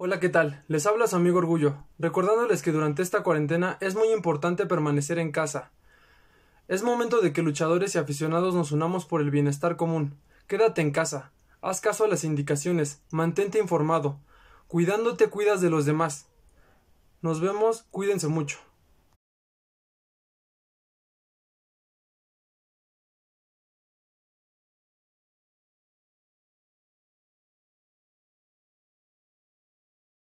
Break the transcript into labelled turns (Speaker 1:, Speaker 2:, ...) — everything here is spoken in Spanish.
Speaker 1: Hola, ¿qué tal? Les habla su amigo Orgullo,
Speaker 2: recordándoles que durante esta cuarentena es muy importante permanecer en casa. Es momento de que luchadores y aficionados nos unamos por el bienestar común. Quédate en casa, haz caso a las indicaciones, mantente informado. Cuidándote cuidas de los demás.
Speaker 1: Nos vemos, cuídense mucho.